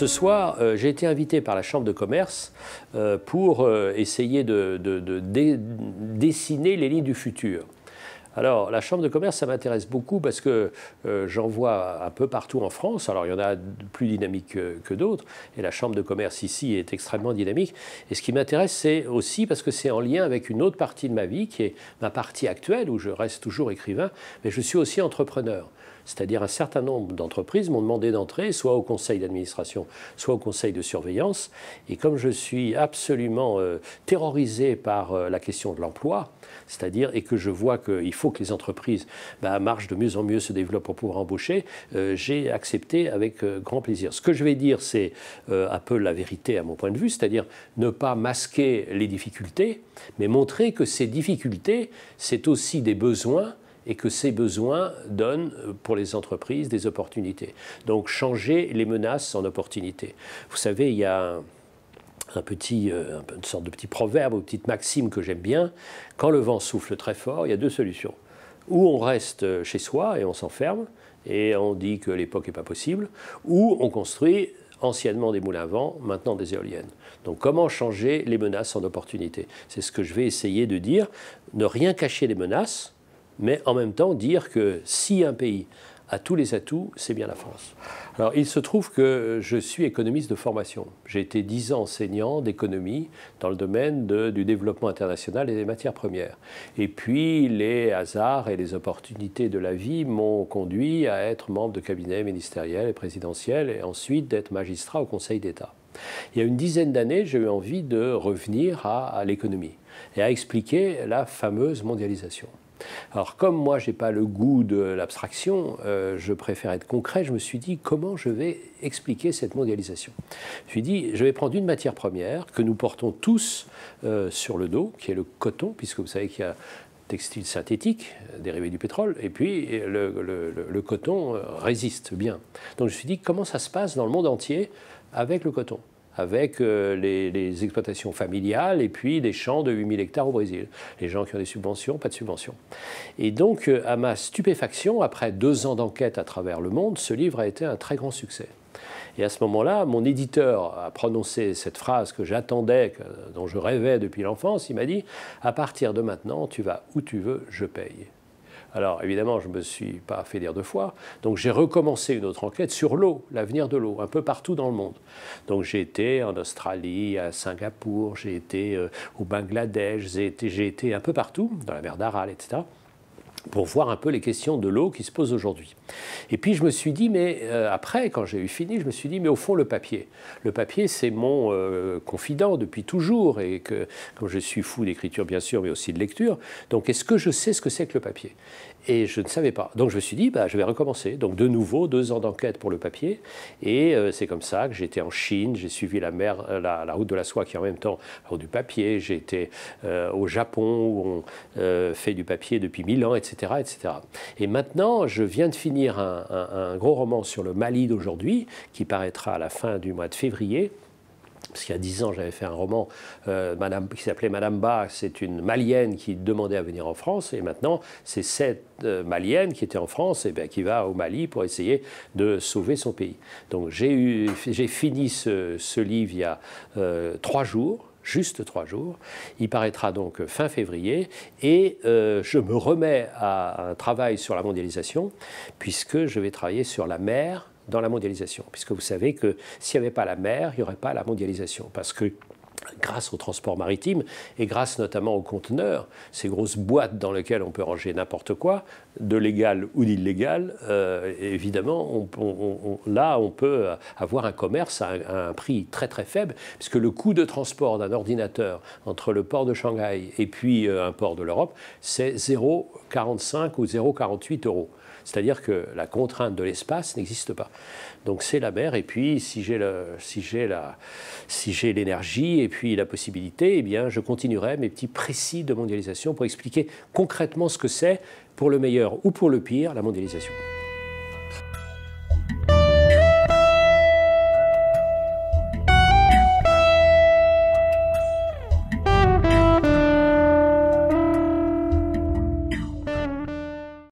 ce soir, euh, j'ai été invité par la Chambre de commerce euh, pour euh, essayer de, dessiner les lignes du futur. Alors, la Chambre de commerce, ça m'intéresse beaucoup parce que j'en vois un peu partout en France. Alors, il y en a plus dynamiques que d'autres. Et la Chambre de commerce ici est extrêmement dynamique. Et ce qui m'intéresse, c'est aussi parce que c'est en lien avec une autre partie de ma vie, qui est ma partie actuelle, où je reste toujours écrivain, mais je suis aussi entrepreneur. C'est-à-dire un certain nombre d'entreprises m'ont demandé d'entrer soit au conseil d'administration, soit au conseil de surveillance. Et comme je suis absolument euh, terrorisé par euh, la question de l'emploi, c'est-à-dire et que je vois qu'il faut que les entreprises bah, marchent de mieux en mieux, se développent pour pouvoir embaucher, euh, j'ai accepté avec grand plaisir. Ce que je vais dire, c'est un peu la vérité à mon point de vue, c'est-à-dire ne pas masquer les difficultés, mais montrer que ces difficultés, c'est aussi des besoins et que ces besoins donnent euh, pour les entreprises des opportunités. Donc changer les menaces en opportunités. Vous savez, il y a euh, une sorte de petit proverbe ou petite maxime que j'aime bien. Quand le vent souffle très fort, il y a deux solutions. Ou on reste euh, chez soi et on s'enferme et on dit que l'époque n'est pas possible, ou on construit anciennement des moulins à vent, maintenant des éoliennes. Donc comment changer les menaces en opportunités C'est ce que je vais essayer de dire. Ne rien cacher des menaces, mais en même temps dire que si un pays a tous les atouts, c'est bien la France. Alors il se trouve que je suis économiste de formation. J'ai été dix ans enseignant d'économie dans le domaine du développement international et des matières premières. Et puis les hasards et les opportunités de la vie m'ont conduit à être membre de cabinet ministériel et présidentiel et ensuite d'être magistrat au Conseil d'État. Il y a une dizaine d'années, j'ai eu envie de revenir à l'économie et à expliquer la fameuse mondialisation. Alors comme moi, je n'ai pas le goût de l'abstraction, euh, je préfère être concret, je me suis dit comment je vais expliquer cette mondialisation. Je me suis dit, je vais prendre une matière première que nous portons tous euh, sur le dos, qui est le coton, puisque vous savez qu'il y a textile synthétique, euh, dérivé du pétrole, et puis le coton résiste bien. Donc je me suis dit, comment ça se passe dans le monde entier avec le coton avec euh, les, exploitations familiales et puis des champs de 8000 hectares au Brésil. Les gens qui ont des subventions, pas de subventions. Et donc, euh, à ma stupéfaction, après deux ans d'enquête à travers le monde, ce livre a été un très grand succès. Et à ce moment-là, mon éditeur a prononcé cette phrase que j'attendais, dont je rêvais depuis l'enfance. Il m'a dit À partir de maintenant, tu vas où tu veux, je paye. Alors évidemment, je ne me suis pas fait dire deux fois. Donc j'ai recommencé une autre enquête sur l'eau, l'avenir de l'eau, un peu partout dans le monde. Donc j'ai été en Australie, à Singapour, j'ai été euh, au Bangladesh, j'ai été, été un peu partout, dans la mer d'Aral, etc pour voir un peu les questions de l'eau qui se posent aujourd'hui. Et puis je me suis dit, mais euh, après, quand j'ai eu fini, je me suis dit, mais au fond, le papier. Le papier, c'est mon euh, confident depuis toujours, et que, comme je suis fou d'écriture, bien sûr, mais aussi de lecture, donc est-ce que je sais ce que c'est que le papier Et je ne savais pas. Donc je me suis dit, bah, je vais recommencer. Donc de nouveau, deux ans d'enquête pour le papier, et euh, c'est comme ça que j'étais en Chine, j'ai suivi la, mer, la, route de la soie qui est en même temps la route du papier, j'ai été au Japon où on fait du papier depuis mille ans, etc etc., Et maintenant, je viens de finir un, gros roman sur le Mali d'aujourd'hui, qui paraîtra à la fin du mois de février parce qu'il y a dix ans, j'avais fait un roman euh, qui s'appelait Madame Ba. c'est une Malienne qui demandait à venir en France, et maintenant, c'est cette euh, Malienne qui était en France et ben, qui va au Mali pour essayer de sauver son pays. Donc j'ai fini ce, livre il y a euh, trois jours, juste trois jours. Il paraîtra donc fin février et euh, je me remets à un travail sur la mondialisation puisque je vais travailler sur la mer dans la mondialisation, puisque vous savez que s'il n'y avait pas la mer, il n'y aurait pas la mondialisation, parce que grâce au transport maritime et grâce notamment aux conteneurs, ces grosses boîtes dans lesquelles on peut ranger n'importe quoi, de légal ou d'illégal, euh, évidemment, là, on peut avoir un commerce à un, prix très très faible, puisque le coût de transport d'un ordinateur entre le port de Shanghai et puis euh, un port de l'Europe, c'est 0,45 ou 0,48 euros. C'est-à-dire que la contrainte de l'espace n'existe pas. Donc c'est la mer, et puis si j'ai si l'énergie, si et puis la possibilité, eh bien, je continuerai mes petits précis de mondialisation pour expliquer concrètement ce que c'est, pour le meilleur ou pour le pire, la mondialisation.